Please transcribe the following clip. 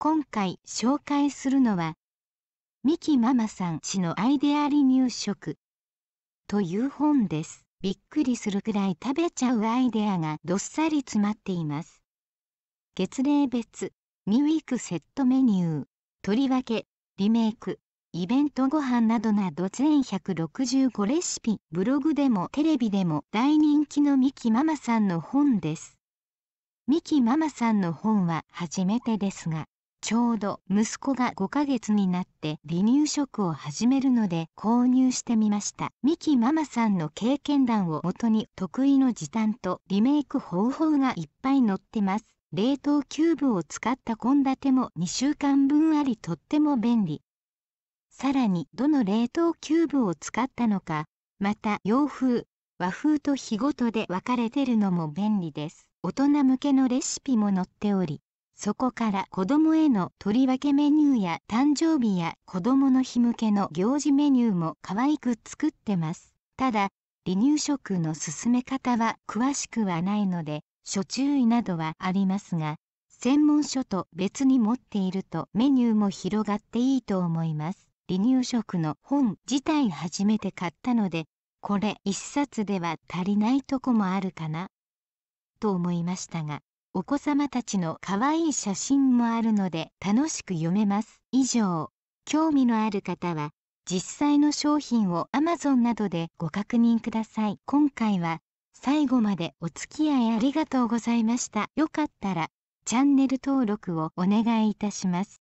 今回紹介するのは三木ママさん氏のアイデア離乳食という本です。びっくりするくらい食べちゃうアイデアがどっさり詰まっています。月齢別、ミウィークセットメニュー、とりわけ、リメイク、イベントご飯などなど全165レシピ、ブログでもテレビでも大人気のミキママさんの本です。ミキママさんの本は初めてですが、ちょうど息子が5ヶ月になって離乳食を始めるので購入してみましたミキママさんの経験談をもとに得意の時短とリメイク方法がいっぱい載ってます冷凍キューブを使った献立も2週間分ありとっても便利さらにどの冷凍キューブを使ったのかまた洋風和風と日ごとで分かれてるのも便利です大人向けのレシピも載っておりそこから子供へのとりわけメニューや誕生日や子供の日向けの行事メニューも可愛く作ってます。ただ、離乳食の進め方は詳しくはないので、諸注意などはありますが、専門書と別に持っているとメニューも広がっていいと思います。離乳食の本自体初めて買ったので、これ一冊では足りないとこもあるかな、と思いましたが、お子様たちの可愛い写真もあるので楽しく読めます。以上、興味のある方は実際の商品を Amazon などでご確認ください。今回は最後までお付き合いありがとうございました。よかったらチャンネル登録をお願いいたします。